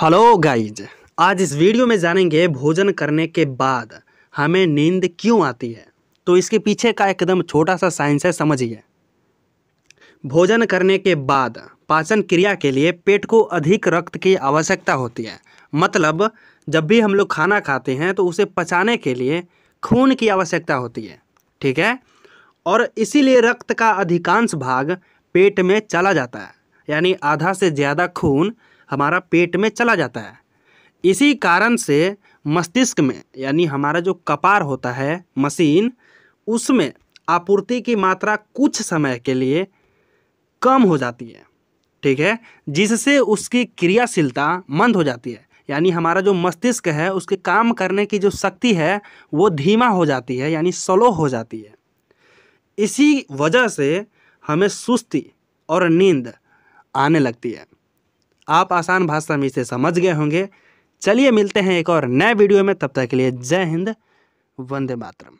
hello guys आज इस video में जानेंगे भोजन करने के बाद हमें नींद क्यों आती है तो इसके पीछे का एकदम छोटा सा साइंस है समझिए भोजन करने के बाद पाचन क्रिया के लिए पेट को अधिक रक्त की आवश्यकता होती है मतलब जब भी हम लोग खाना खाते हैं तो उसे पचाने के लिए खून की आवश्यकता होती है ठीक है और इसीलिए रक्त का अधिकांश भाग पेट में चला जाता है यानी आधा से ज़्यादा खून हमारा पेट में चला जाता है इसी कारण से मस्तिष्क में यानी हमारा जो कपार होता है मशीन उसमें आपूर्ति की मात्रा कुछ समय के लिए कम हो जाती है ठीक है जिससे उसकी क्रियाशीलता मंद हो जाती है यानी हमारा जो मस्तिष्क है उसके काम करने की जो शक्ति है वो धीमा हो जाती है यानी स्लो हो जाती है इसी वजह से हमें सुस्ती और नींद आने लगती है आप आसान भाषा में इसे समझ गए होंगे चलिए मिलते हैं एक और नए वीडियो में तब तक के लिए जय हिंद वंदे मातरम